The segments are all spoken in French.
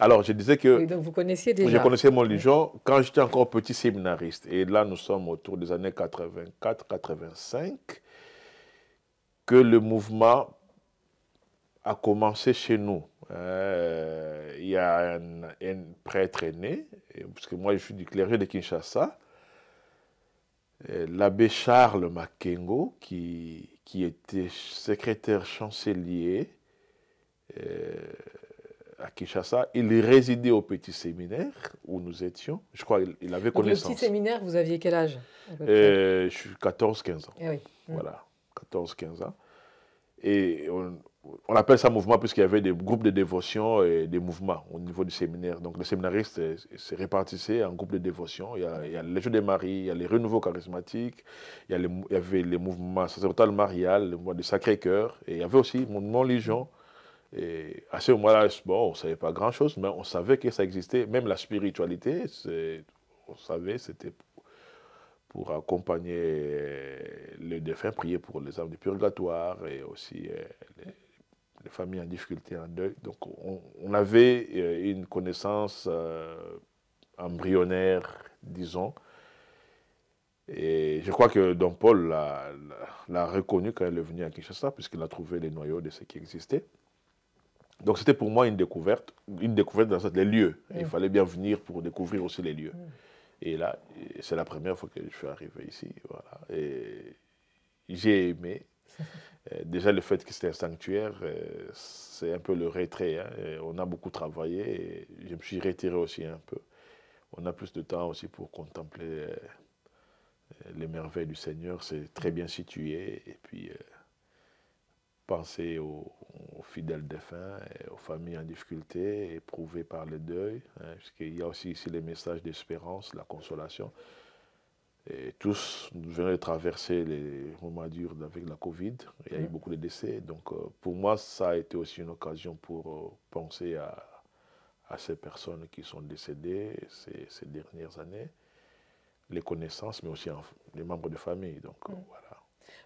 Alors, je disais que... donc vous connaissiez déjà. Je connaissais mon religion quand j'étais encore petit séminariste. Et là, nous sommes autour des années 84-85 que le mouvement a commencé chez nous. Euh, il y a un, prêtre aîné, parce que moi je suis du clergé de Kinshasa, euh, l'abbé Charles Makengo, qui, qui était secrétaire chancelier euh, à Kinshasa. Il résidait au petit séminaire où nous étions. Je crois qu'il avait Donc connaissance. Le petit séminaire, vous aviez quel âge euh, Je suis 14-15 ans. Eh mm. Voilà, 14-15 ans. Et on, on, appelle ça mouvement puisqu'il y avait des groupes de dévotion et des mouvements au niveau du séminaire. Donc les séminaristes se répartissaient en groupes de dévotion. Il y, a, les Jeux des Maris, il y a les Renouveaux charismatiques, il y, a les, il y avait les mouvements sacerdotales marial, le mouvement du Sacré-Cœur, et il y avait aussi le mouvement Légion et à ce moment-là, bon, on ne savait pas grand-chose, mais on savait que ça existait. Même la spiritualité, on savait, c'était pour accompagner euh, les défunts, prier pour les âmes du purgatoire et aussi euh, les, familles en difficulté, en deuil. Donc on, avait euh, une connaissance embryonnaire, disons. Et je crois que Don Paul l'a reconnu quand elle est venue à Kinshasa, puisqu'il a trouvé les noyaux de ce qui existait. Donc c'était pour moi une découverte, une découverte dans les lieux. Mm. Il fallait bien venir pour découvrir aussi les lieux. Mm. Et là, c'est la première fois que je suis arrivé ici. Voilà. Et j'ai aimé. Euh, déjà le fait que c'était un sanctuaire, euh, c'est un peu le retrait. Hein. On a beaucoup travaillé je me suis retiré aussi un peu. On a plus de temps aussi pour contempler euh, les merveilles du Seigneur. C'est très bien situé et puis penser aux, fidèles défunts, et aux familles en difficulté, éprouvées par le deuil. Hein, puisqu'il y a aussi ici les messages d'espérance, la consolation. Et tous, nous venons de traverser les moments durs avec la Covid. Il y a eu beaucoup de décès. Donc, euh, pour moi, ça a été aussi une occasion pour euh, penser à, ces personnes qui sont décédées ces, dernières années, les connaissances, mais aussi les membres de famille. Donc, euh, voilà.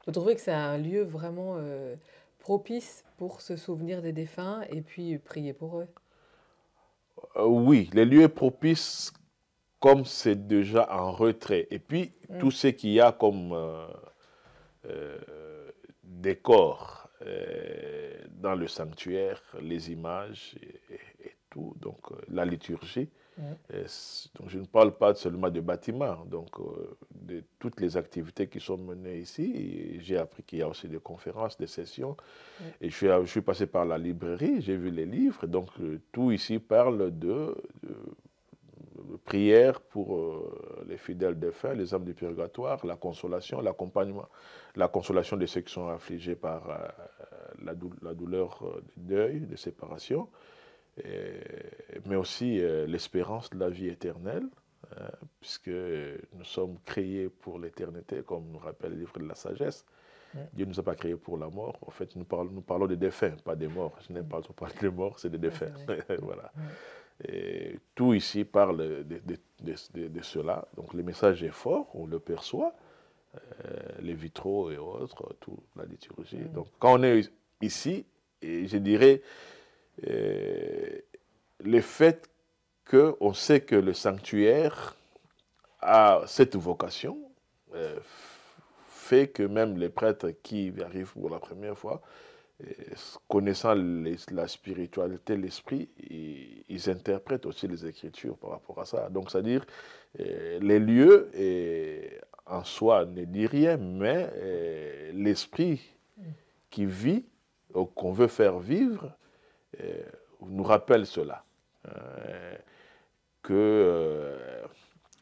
Vous trouvez que c'est un lieu vraiment propice pour se souvenir des défunts et puis prier pour eux euh, Oui, les lieux propices, comme c'est déjà en retrait. Et puis, mm. tout ce qu'il y a comme euh, euh, décor dans le sanctuaire, les images et, tout, donc la liturgie. Mm. donc, je ne parle pas seulement de bâtiments, donc de toutes les activités qui sont menées ici. J'ai appris qu'il y a aussi des conférences, des sessions. Et euh, je suis, passé par la librairie, j'ai vu les livres. Donc euh, tout ici parle de, prière pour euh, les fidèles défunts, les âmes du purgatoire, la consolation, l'accompagnement, la consolation de ceux qui sont affligés par la, douleur du deuil, de séparation, mais aussi l'espérance de la vie éternelle. Euh, puisque nous sommes créés pour l'éternité, comme nous rappelle le livre de la sagesse. Dieu ne nous a pas créés pour la mort. En fait, nous parlons, nous parlons des défunts, pas des morts. Je n'ai pas trop parler des morts, c'est des défunts. voilà. Et tout ici parle de, cela. Donc le message est fort, on le perçoit. Euh, les vitraux et autres, tout la liturgie. Donc quand on est ici, et je dirais, euh, le fait on sait que le sanctuaire a cette vocation, euh, fait que même les prêtres qui arrivent pour la première fois, euh, connaissant la spiritualité, l'esprit, ils, interprètent aussi les Écritures par rapport à ça. Donc, c'est-à-dire, euh, les lieux en soi ne dit rien, mais l'esprit qui vit, qu'on veut faire vivre, nous rappelle cela que euh,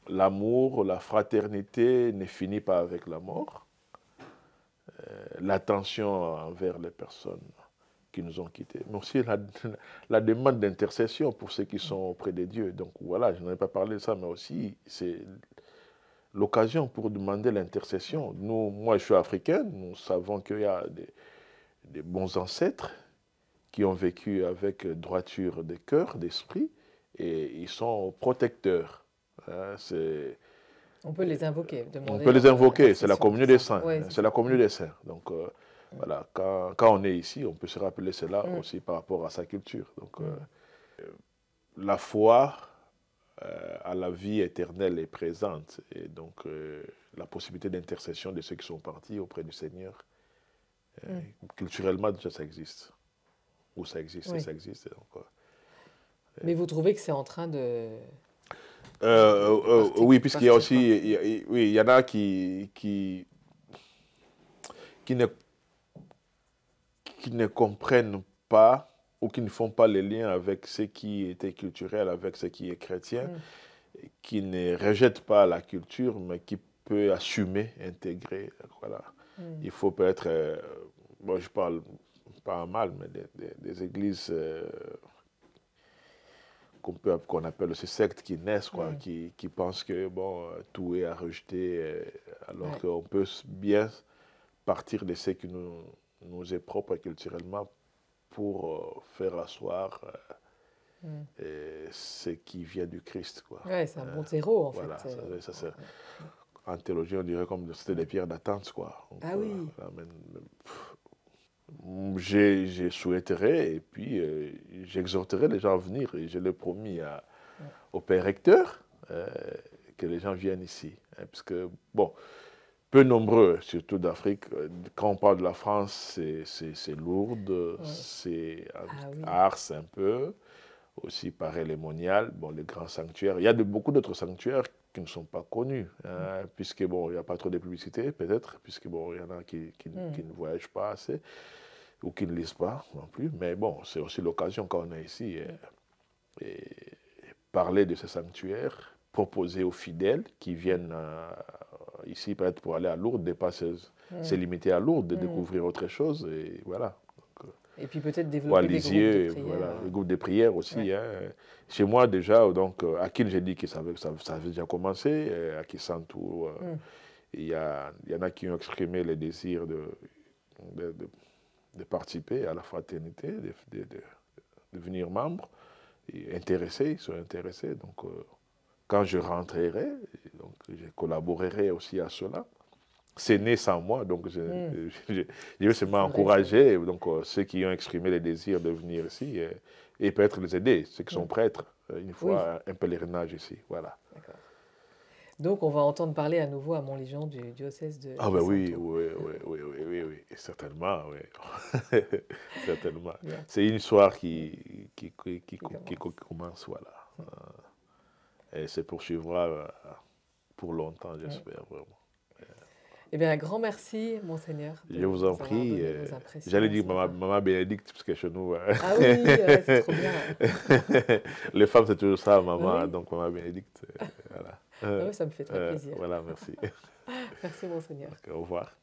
l'amour, la fraternité ne finit pas avec la mort. Euh, l'attention envers les personnes qui nous ont quittés, mais aussi la, demande d'intercession pour ceux qui sont auprès de Dieu. Donc voilà, je n'en ai pas parlé de ça, mais aussi c'est l'occasion pour demander l'intercession. Nous, moi, je suis africain, nous savons qu'il y a des, des, bons ancêtres qui ont vécu avec droiture de cœur, d'esprit, et ils sont protecteurs. Hein, on peut les invoquer, On peut les invoquer, c'est la communion des saints. Hein, c'est la communion des saints. Donc euh, voilà, quand, on est ici, on peut se rappeler cela mm. aussi par rapport à sa culture. Donc mm. euh, euh, la foi à la vie éternelle est présente. Et donc la possibilité d'intercession de ceux qui sont partis auprès du Seigneur, mm. culturellement déjà ça existe. Ou ça existe, ça existe. Euh, mais vous trouvez que c'est en train de... Euh, euh, oui, puisqu'il y a aussi, oui, il y en a qui, qui, ne, qui ne comprennent pas ou qui ne font pas les liens avec ce qui était culturel, avec ce qui est chrétien, mm. qui ne rejettent pas la culture, mais qui peut assumer, intégrer. Voilà. Mm. Il faut peut-être, Moi, je parle pas mal, mais des, églises qu'on qu'on appelle ces sectes qui naissent, quoi, mm. qui, qui pensent que bon, tout est à rejeter, euh, alors qu'on peut bien partir de ce qui nous, nous est propre culturellement pour euh, faire asseoir euh, mm. ce qui vient du Christ. Oui, c'est un bon terreau, en fait. En théologie, on dirait comme c'était des pierres d'attente, quoi. ah oui je souhaiterais et puis euh, j'exhorterai j'exhorterais les gens à venir. Et je l'ai promis au père recteur euh, que les gens viennent ici. Hein, que, bon, peu nombreux, surtout d'Afrique, euh, quand on parle de la France, c'est lourde, c'est ah Ars un peu, aussi par Lémonial, bon, les grands sanctuaires. Il y a de, beaucoup d'autres sanctuaires qui ne sont pas connus, hein, puisque bon, il n'y a pas trop de publicité, peut-être, puisque bon, il y en a hmm. qui, ne voyagent pas assez ou qui ne lisent pas non plus. Mais bon, c'est aussi l'occasion quand on est ici de parler de ce sanctuaire, proposer aux fidèles qui viennent euh, ici peut-être pour aller à Lourdes, de pas hmm. se, limiter à Lourdes, de hmm. découvrir autre chose et voilà et puis peut-être développer des groupes de prière. de aussi. Hein. Chez moi déjà, donc, euh, à qui j'ai dit que ça avait, déjà commencé, euh, à qui s'entoure. Euh, mm. Il y, y, en a qui ont exprimé le désir de, de, participer à la fraternité, de, devenir membre, intéressés, ils sont intéressés. Donc, quand je rentrerai, donc, je collaborerai aussi à cela c'est né sans moi, donc je, hmm. veux seulement encourager donc, euh, ceux qui ont exprimé le désir de venir ici et, peut-être les aider, ceux qui sont hmm. prêtres, euh, une fois un pèlerinage ici. Voilà. Donc, on va entendre parler à nouveau à Montlégion du diocèse de. Ah, ben oui, oui, oui, oui, oui, oui, oui, certainement, oui. certainement. C'est une histoire qui, qui, commence. voilà. Hmm. Euh, et se poursuivra pour longtemps, j'espère, vraiment. Eh bien, un grand merci, Monseigneur. Je vous en prie. Euh, j'allais dire maman, Bénédicte, parce que chez nous. Euh, ah oui, euh, c'est trop bien. Les femmes, c'est toujours ça, maman. Hein, donc, maman Bénédicte. Voilà. Ah oui, ça me fait très plaisir. voilà, merci. merci, Monseigneur. au revoir.